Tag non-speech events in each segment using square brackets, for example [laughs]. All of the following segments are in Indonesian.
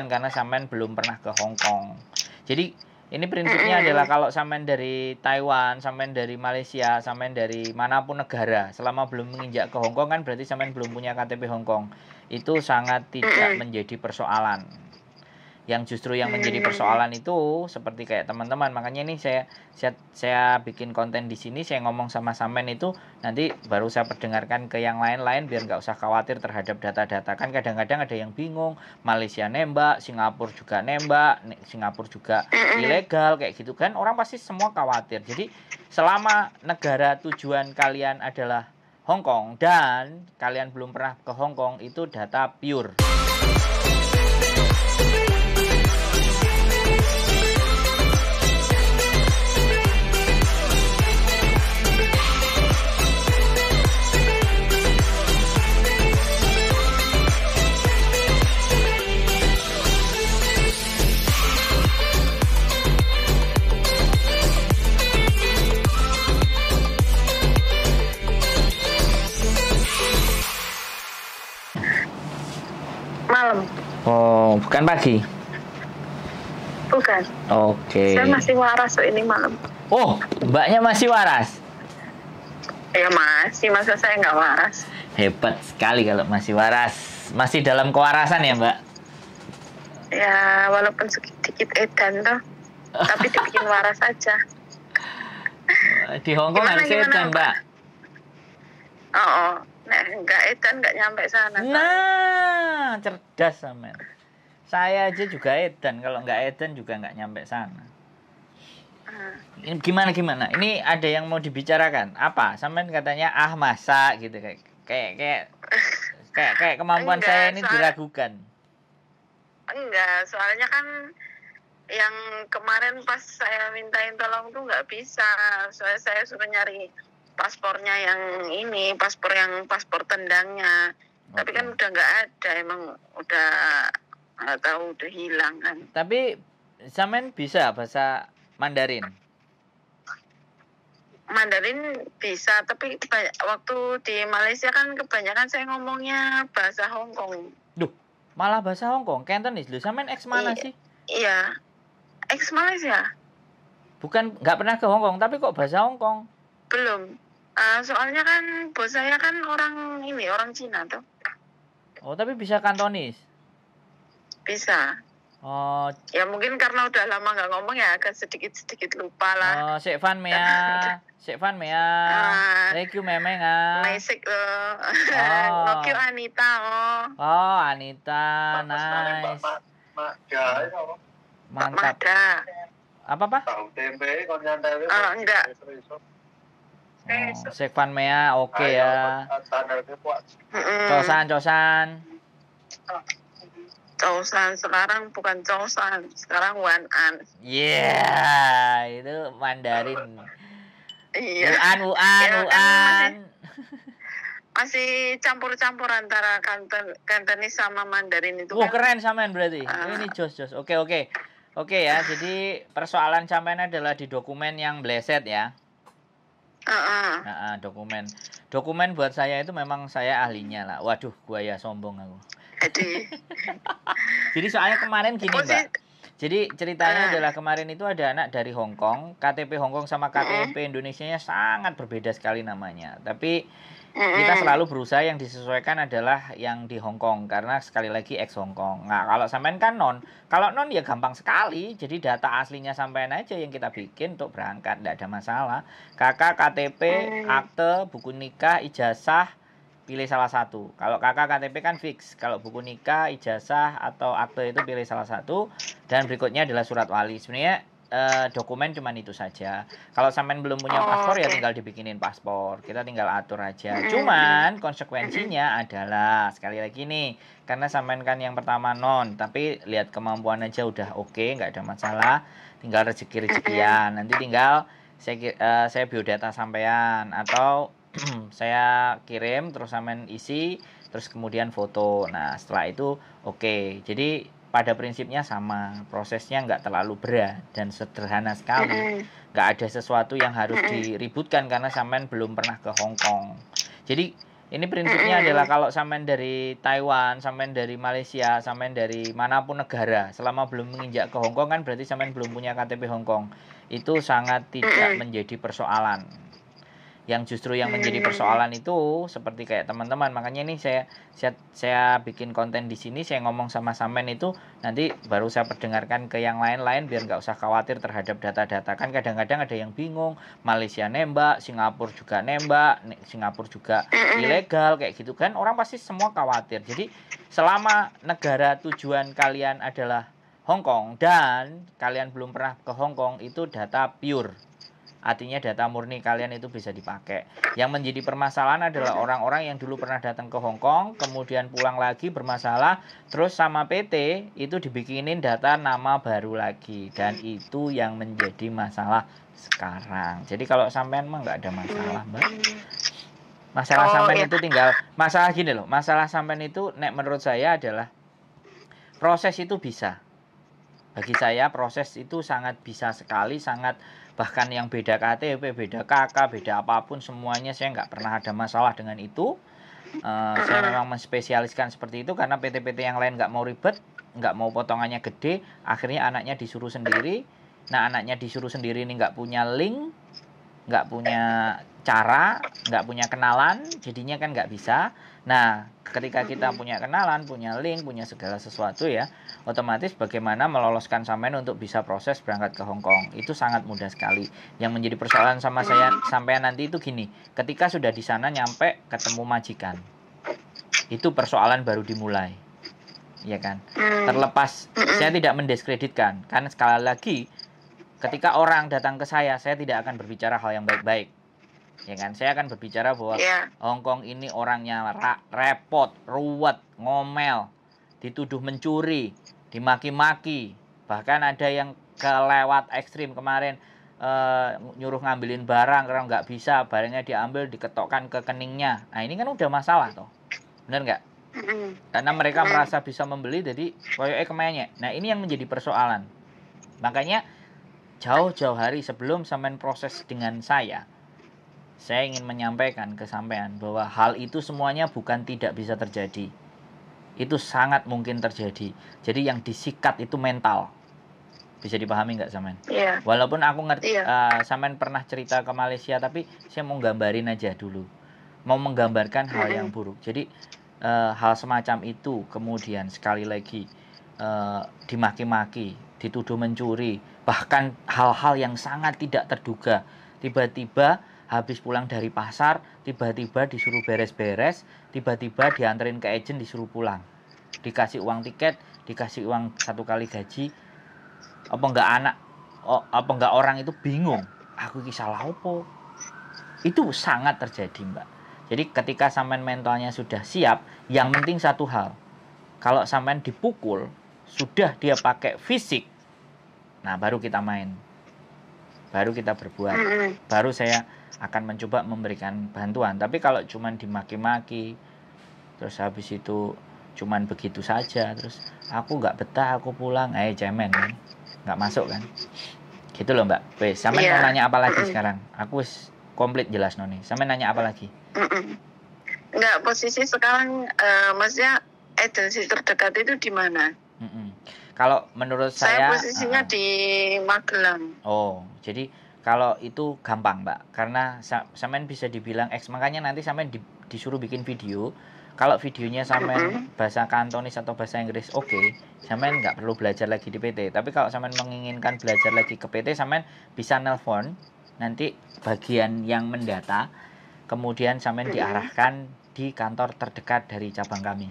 karena samen belum pernah ke Hong Kong. Jadi ini prinsipnya adalah kalau samen dari Taiwan, samen dari Malaysia, samen dari manapun negara, selama belum menginjak ke Hong Kong kan berarti samen belum punya KTP Hong Kong. Itu sangat tidak menjadi persoalan yang justru yang hmm, menjadi hmm, hmm. persoalan itu seperti kayak teman-teman makanya ini saya saya saya bikin konten di sini saya ngomong sama samen itu nanti baru saya perdengarkan ke yang lain-lain biar nggak usah khawatir terhadap data-data kan kadang-kadang ada yang bingung Malaysia nembak Singapura juga nembak Singapura juga ilegal kayak gitu kan orang pasti semua khawatir jadi selama negara tujuan kalian adalah Hong Kong dan kalian belum pernah ke Hong Kong itu data pure Bukan pagi? Bukan. Oke. Okay. Saya masih waras ini malam. Oh, mbaknya masih waras? Ya masih, masa saya nggak waras. Hebat sekali kalau masih waras. Masih dalam kewarasan ya mbak? Ya, walaupun sedikit edan tuh. tapi dibikin waras aja. Di Hongkong harus edan mbak? Oh, oh. Nah, nggak edan enggak nyampe sana. Nah, cerdas sama saya aja juga edan kalau nggak edan juga nggak nyampe sana ah. ini gimana gimana ini ada yang mau dibicarakan apa sampean katanya ah masa gitu kayak kayak kayak kayak, kayak kemampuan enggak, saya ini soal... diragukan enggak soalnya kan yang kemarin pas saya mintain tolong tuh nggak bisa soalnya saya suruh nyari paspornya yang ini paspor yang paspor tendangnya okay. tapi kan udah nggak ada emang udah nggak tahu udah hilang kan tapi Samen bisa bahasa Mandarin Mandarin bisa tapi waktu di Malaysia kan kebanyakan saya ngomongnya bahasa Hong Kong duh malah bahasa Hong Kong Cantonese lu Samen ex mana I iya, sih iya ex Malaysia bukan nggak pernah ke Hong Kong tapi kok bahasa Hong Kong belum uh, soalnya kan bos saya kan orang ini orang Cina tuh oh tapi bisa Kantonis bisa oh ya mungkin karena udah lama nggak ngomong ya agak sedikit sedikit lupa lah oh Cik Van Mea Cik [laughs] Van Mea uh, thank you Memeng ah Mesik loh oh. [laughs] thank you Anita oh oh Anita nice mantap apa pak tahu tempe oh, enggak Oh, Sekvan Mea, oke okay ya. Cosan, cosan. Ah. Causan sekarang bukan Causan, sekarang Wan An. Yeah, itu Mandarin. Iya. Wuan, Wan Wan iya, Masih, [laughs] masih campur-campur antara Kanton, Kantonis sama Mandarin itu. Wah, kan. keren samaan berarti. Uh. Ini jos-jos. Oke, oke. Oke ya, jadi persoalan samaan adalah di dokumen yang bleset ya. Uh -uh. -uh, dokumen dokumen buat saya itu memang saya ahlinya lah waduh gua ya sombong aku jadi jadi soalnya kemarin gini mbak jadi ceritanya ah. adalah kemarin itu ada anak dari Hong Kong, KTP Hong Kong sama KTP Indonesia-nya sangat berbeda sekali namanya. Tapi kita selalu berusaha yang disesuaikan adalah yang di Hong Kong karena sekali lagi ex Hong Kong. Nah, kalau sampean kan non. Kalau non ya gampang sekali. Jadi data aslinya sampean aja yang kita bikin untuk berangkat, tidak ada masalah. Kakak KTP, mm. akte, buku nikah, ijazah, pilih salah satu. Kalau kakak KTP kan fix. Kalau buku nikah, ijazah atau akte itu pilih salah satu. Dan berikutnya adalah surat wali. Sebenarnya eh, dokumen cuma itu saja. Kalau sampean belum punya oh, paspor ya tinggal dibikinin paspor. Kita tinggal atur aja. Cuman konsekuensinya adalah sekali lagi nih, karena sampean kan yang pertama non, tapi lihat kemampuan aja udah oke, okay, nggak ada masalah. Tinggal rezeki rezekian. Nanti tinggal saya uh, saya biodata sampean atau [clears throat] saya kirim terus samen isi terus kemudian foto nah setelah itu oke okay. jadi pada prinsipnya sama prosesnya nggak terlalu berat dan sederhana sekali nggak ada sesuatu yang harus diributkan karena samen belum pernah ke Hong Kong jadi ini prinsipnya adalah kalau samen dari Taiwan, samen dari Malaysia, samen dari manapun negara, selama belum menginjak ke Hong Kong kan berarti samen belum punya KTP Hong Kong. Itu sangat tidak menjadi persoalan yang justru yang iya, menjadi iya, iya. persoalan itu seperti kayak teman-teman makanya ini saya saya saya bikin konten di sini saya ngomong sama samen itu nanti baru saya perdengarkan ke yang lain-lain biar nggak usah khawatir terhadap data-data kan kadang-kadang ada yang bingung Malaysia nembak Singapura juga nembak Singapura juga ilegal kayak gitu kan orang pasti semua khawatir jadi selama negara tujuan kalian adalah Hong Kong dan kalian belum pernah ke Hong Kong itu data pure Artinya data murni kalian itu bisa dipakai. Yang menjadi permasalahan adalah orang-orang yang dulu pernah datang ke Hong Kong, kemudian pulang lagi bermasalah, terus sama PT itu dibikinin data nama baru lagi dan itu yang menjadi masalah sekarang. Jadi kalau sampean mah nggak ada masalah, Mbak. Masalah oh, sampean iya. itu tinggal masalah gini loh. Masalah sampean itu nek menurut saya adalah proses itu bisa. Bagi saya proses itu sangat bisa sekali, sangat bahkan yang beda KTP, beda KK, beda apapun semuanya saya nggak pernah ada masalah dengan itu. Uh, saya memang menspesialiskan seperti itu karena PT-PT yang lain nggak mau ribet, nggak mau potongannya gede, akhirnya anaknya disuruh sendiri. Nah anaknya disuruh sendiri ini nggak punya link, nggak punya cara, nggak punya kenalan, jadinya kan nggak bisa. Nah, ketika kita punya kenalan, punya link, punya segala sesuatu ya, otomatis bagaimana meloloskan sampean untuk bisa proses berangkat ke Hong Kong itu sangat mudah sekali. Yang menjadi persoalan sama saya sampai nanti itu gini, ketika sudah di sana nyampe ketemu majikan, itu persoalan baru dimulai, ya kan? Ah. Terlepas, saya tidak mendiskreditkan, karena sekali lagi ketika orang datang ke saya, saya tidak akan berbicara hal yang baik-baik ya kan saya akan berbicara bahwa yeah. Hong Kong ini orangnya repot, ruwet, ngomel, dituduh mencuri, dimaki-maki, bahkan ada yang kelewat ekstrim kemarin eh, nyuruh ngambilin barang karena nggak bisa barangnya diambil diketokkan ke keningnya. Nah ini kan udah masalah toh, bener nggak? Karena mereka merasa bisa membeli jadi koyoknya kemenyek. Nah ini yang menjadi persoalan. Makanya jauh-jauh hari sebelum semen proses dengan saya, saya ingin menyampaikan kesampaian bahwa hal itu semuanya bukan tidak bisa terjadi. Itu sangat mungkin terjadi. Jadi yang disikat itu mental. Bisa dipahami nggak Samen? Yeah. Walaupun aku ngerti yeah. Iya. uh, Samen pernah cerita ke Malaysia, tapi saya mau gambarin aja dulu. Mau menggambarkan hal yang buruk. Jadi uh, hal semacam itu kemudian sekali lagi uh, dimaki-maki, dituduh mencuri, bahkan hal-hal yang sangat tidak terduga. Tiba-tiba habis pulang dari pasar tiba-tiba disuruh beres-beres tiba-tiba dianterin ke agent disuruh pulang dikasih uang tiket dikasih uang satu kali gaji apa enggak anak apa enggak orang itu bingung aku kisah salah apa itu sangat terjadi mbak jadi ketika sampean mentalnya sudah siap yang penting satu hal kalau sampean dipukul sudah dia pakai fisik nah baru kita main baru kita berbuat baru saya akan mencoba memberikan bantuan tapi kalau cuman dimaki-maki terus habis itu cuman begitu saja terus aku nggak betah aku pulang eh cemen kan? nggak masuk kan gitu loh mbak wes sama iya. yeah. mau nanya apa lagi mm hmm sekarang aku komplit jelas noni sama nanya apa lagi mm nggak posisi sekarang uh, maksudnya agensi terdekat itu di mana kalau menurut saya saya posisinya uh, di Magelang oh jadi kalau itu gampang, Mbak. Karena Samen bisa dibilang X. Makanya nanti Samen di, disuruh bikin video. Kalau videonya Samen bahasa Kantonis atau bahasa Inggris oke, okay, samen nggak perlu belajar lagi di PT. Tapi kalau Samen menginginkan belajar lagi ke PT, Samen bisa nelpon nanti bagian yang mendata kemudian Samen diarahkan di kantor terdekat dari cabang kami.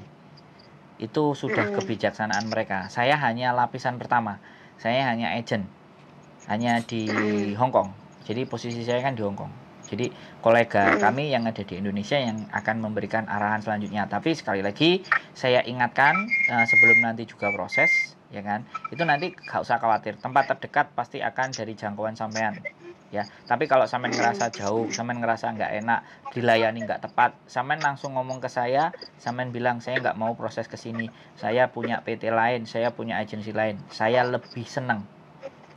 Itu sudah kebijaksanaan mereka. Saya hanya lapisan pertama. Saya hanya agent hanya di Hong Kong. Jadi posisi saya kan di Hong Kong. Jadi kolega kami yang ada di Indonesia yang akan memberikan arahan selanjutnya. Tapi sekali lagi saya ingatkan uh, sebelum nanti juga proses, ya kan? Itu nanti gak usah khawatir. Tempat terdekat pasti akan dari jangkauan sampean, ya. Tapi kalau sampean ngerasa jauh, sampean ngerasa nggak enak, dilayani nggak tepat, sampean langsung ngomong ke saya, sampean bilang saya nggak mau proses ke sini, saya punya PT lain, saya punya agensi lain, saya lebih seneng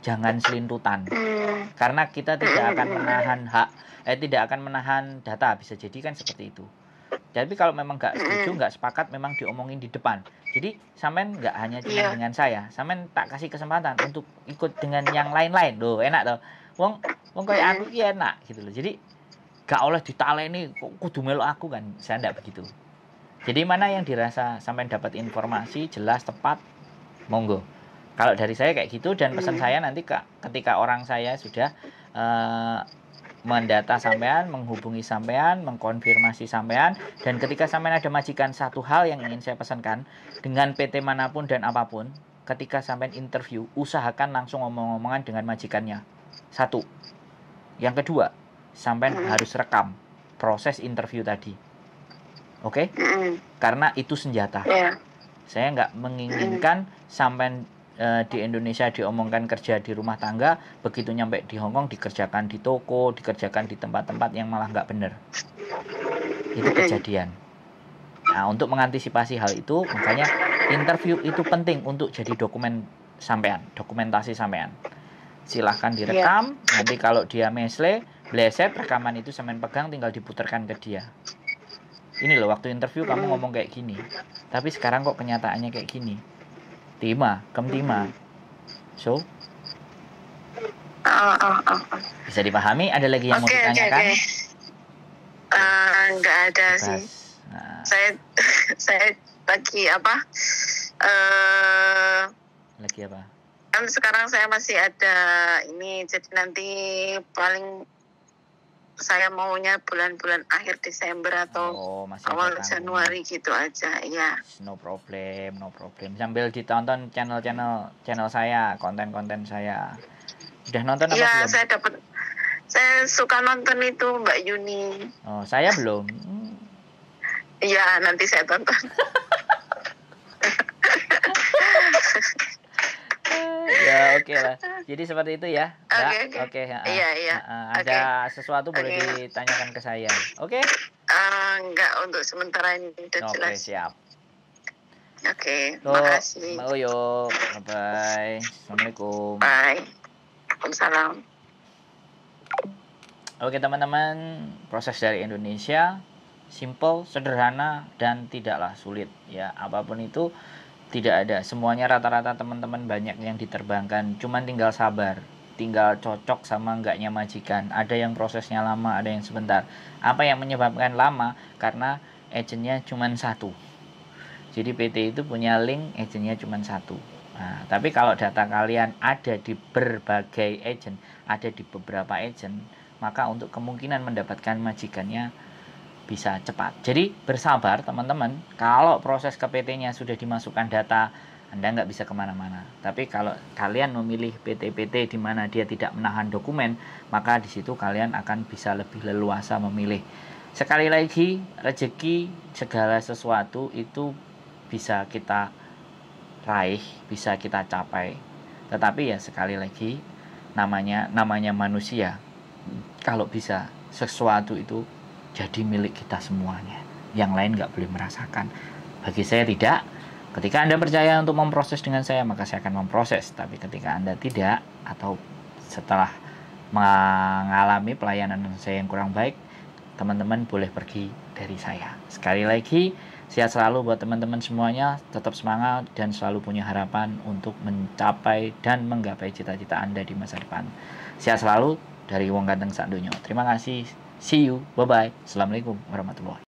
jangan selintutan hmm. karena kita tidak hmm. akan menahan hak eh tidak akan menahan data bisa jadi kan seperti itu tapi kalau memang nggak setuju hmm. nggak sepakat memang diomongin di depan jadi samen nggak hanya cuma yeah. dengan saya samen tak kasih kesempatan untuk ikut dengan yang lain-lain loh enak tuh wong wong kayak aku iya enak gitu loh jadi gak oleh ditaleni kok kudu melu aku kan saya ndak begitu jadi mana yang dirasa sampai dapat informasi jelas tepat monggo kalau dari saya kayak gitu dan pesan hmm. saya nanti ke, ketika orang saya sudah uh, mendata sampean, menghubungi sampean, mengkonfirmasi sampean, dan ketika sampean ada majikan satu hal yang ingin saya pesankan dengan PT manapun dan apapun, ketika sampean interview, usahakan langsung ngomong-ngomongan dengan majikannya. Satu. Yang kedua, sampean -hmm. harus rekam proses interview tadi. Oke? Okay? -hmm. Karena itu senjata. Yeah. Saya nggak menginginkan hmm. sampean Eh, di Indonesia diomongkan kerja di rumah tangga begitu nyampe di Hongkong dikerjakan di toko dikerjakan di tempat-tempat yang malah nggak bener itu kejadian nah untuk mengantisipasi hal itu makanya interview itu penting untuk jadi dokumen sampean dokumentasi sampean silahkan direkam yeah. nanti kalau dia mesle bleset rekaman itu sampean pegang tinggal diputarkan ke dia ini loh waktu interview kamu hmm. ngomong kayak gini tapi sekarang kok kenyataannya kayak gini Tima, kem hmm. Tima. So? Oh, oh, oh. Bisa dipahami? Ada lagi yang okay, mau ditanyakan? Okay, okay. Uh, enggak ada Lepas. sih. Nah. Saya [laughs] saya lagi apa? Uh, lagi apa? Kan sekarang saya masih ada ini, jadi nanti paling saya maunya bulan-bulan akhir Desember atau oh, masih awal Januari gitu aja ya no problem no problem sambil ditonton channel-channel channel saya konten-konten saya udah nonton apa ya, belum? saya dapat saya suka nonton itu Mbak Yuni oh saya belum Iya, nanti saya tonton. [laughs] okay lah. Jadi seperti itu ya. Oke. Oke. Iya iya. Ada okay. sesuatu boleh okay. ditanyakan ke saya. Oke. Okay? Uh, enggak untuk sementara ini sudah okay, jelas. Oke siap. Oke. Okay, kasih. makasih. Mbak Bye bye. Assalamualaikum. Bye. Waalaikumsalam. Oke teman-teman, proses dari Indonesia simple, sederhana dan tidaklah sulit ya. Apapun itu tidak ada semuanya rata-rata teman-teman banyak yang diterbangkan cuman tinggal sabar tinggal cocok sama enggaknya majikan ada yang prosesnya lama ada yang sebentar apa yang menyebabkan lama karena agentnya cuma satu jadi PT itu punya link agentnya cuma satu nah, tapi kalau data kalian ada di berbagai agent ada di beberapa agent maka untuk kemungkinan mendapatkan majikannya bisa cepat. Jadi bersabar teman-teman, kalau proses KPT-nya sudah dimasukkan data, Anda nggak bisa kemana-mana. Tapi kalau kalian memilih PT-PT di mana dia tidak menahan dokumen, maka di situ kalian akan bisa lebih leluasa memilih. Sekali lagi, rezeki segala sesuatu itu bisa kita raih, bisa kita capai. Tetapi ya sekali lagi namanya namanya manusia. Kalau bisa sesuatu itu jadi milik kita semuanya. Yang lain nggak boleh merasakan. Bagi saya tidak. Ketika Anda percaya untuk memproses dengan saya, maka saya akan memproses. Tapi ketika Anda tidak, atau setelah mengalami pelayanan saya yang kurang baik, teman-teman boleh pergi dari saya. Sekali lagi, sehat selalu buat teman-teman semuanya, tetap semangat dan selalu punya harapan untuk mencapai dan menggapai cita-cita Anda di masa depan. Sehat selalu dari Wong Ganteng Sandunya. Terima kasih. See you. Bye-bye. Assalamualaikum warahmatullahi